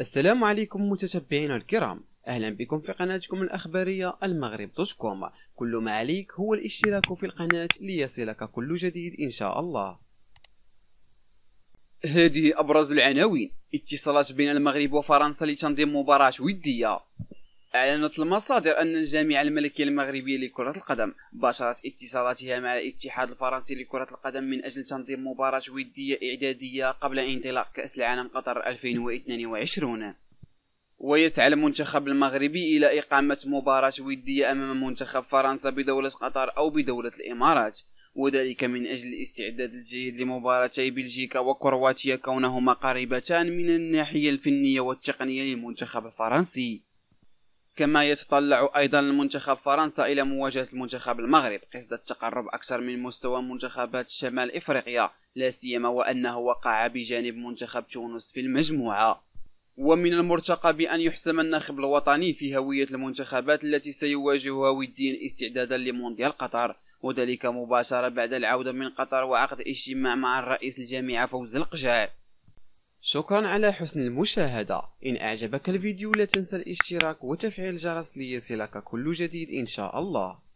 السلام عليكم متتبعينا الكرام اهلا بكم في قناتكم الاخباريه المغرب دوت كوم كل ما عليك هو الاشتراك في القناه ليصلك كل جديد ان شاء الله هذه ابرز العناوين اتصالات بين المغرب وفرنسا لتنظيم مباراه وديه أعلنت المصادر أن الجامعة الملكية المغربية لكرة القدم باشرت اتصالاتها مع الاتحاد الفرنسي لكرة القدم من أجل تنظيم مباراة ودية إعدادية قبل انطلاق كأس العالم قطر 2022 ويسعى المنتخب المغربي إلى إقامة مباراة ودية أمام منتخب فرنسا بدولة قطر أو بدولة الإمارات وذلك من أجل الاستعداد الجيد لمباراتي بلجيكا وكرواتيا كونهما قريبتان من الناحية الفنية والتقنية للمنتخب الفرنسي كما يتطلع أيضا المنتخب فرنسا إلى مواجهة المنتخب المغرب قصد التقرب أكثر من مستوى منتخبات شمال إفريقيا لا سيما وأنه وقع بجانب منتخب تونس في المجموعة ومن المرتقى بأن يحسم الناخب الوطني في هوية المنتخبات التي سيواجهها وديا استعدادا لمونديال قطر وذلك مباشرة بعد العودة من قطر وعقد اجتماع مع الرئيس الجامعة فوز القجاع شكرا على حسن المشاهدة إن أعجبك الفيديو لا تنسى الاشتراك وتفعيل الجرس ليصلك كل جديد إن شاء الله